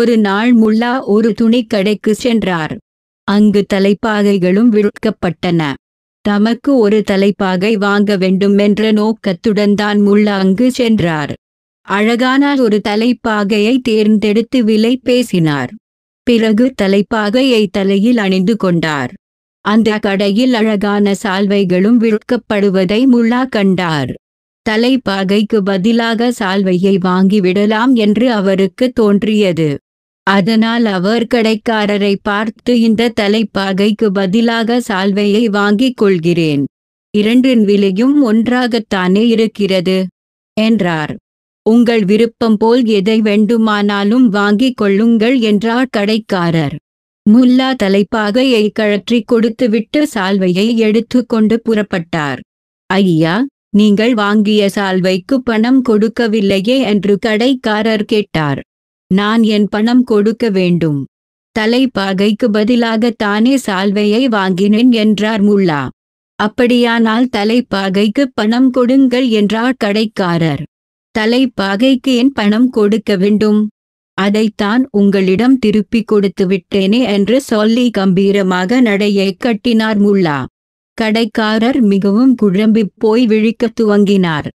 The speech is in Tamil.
ஒரு நாள் முல்லா ஒரு துணிக்கடைக்கு சென்றார் அங்கு தலைப்பாகைகளும் விற்கப்பட்டன தமக்கு ஒரு தலைப்பாகை வாங்க வேண்டும் என்ற நோக்கத்துடன் தான் முல்லா அங்கு சென்றார் அழகான ஒரு தலைப்பாகையை தேர்ந்தெடுத்து விலை பேசினார் பிறகு தலைப்பாகையை தலையில் அணிந்து கொண்டார் அந்த கடையில் அழகான சால்வைகளும் விற்கப்படுவதை முல்லா கண்டார் தலைப்பாகைக்கு பதிலாக சால்வையை வாங்கிவிடலாம் என்று அவருக்கு தோன்றியது அதனால் அவர் கடைக்காரரை பார்த்து இந்த தலைப்பாகைக்கு பதிலாக சால்வையை வாங்கிக் கொள்கிறேன் இரண்டின் விலையும் ஒன்றாகத்தானே இருக்கிறது என்றார் உங்கள் விருப்பம் போல் எதை வேண்டுமானாலும் வாங்கிக் கொள்ளுங்கள் என்றார் கடைக்காரர் முல்லா தலைப்பாகையை கழற்றி கொடுத்துவிட்டு சால்வையை கொண்டு புறப்பட்டார் ஐயா நீங்கள் வாங்கிய சால்வைக்கு பணம் கொடுக்கவில்லையே என்று கடைக்காரர் கேட்டார் நான் என் பணம் கொடுக்க வேண்டும் தலைப்பாகைக்கு பதிலாக தானே சால்வையை வாங்கினேன் என்றார் முல்லா அப்படியானால் தலைப்பாகைக்கு பணம் கொடுங்கள் என்றார் கடைக்காரர் தலைப்பாகைக்கு என் பணம் கொடுக்க வேண்டும் அதைத்தான் உங்களிடம் திருப்பிக் கொடுத்து விட்டேனே என்று சொல்லி கம்பீரமாக நடையை கட்டினார் முல்லா கடைக்காரர் மிகவும் குழம்பிப் போய் விழிக்கத் துவங்கினார்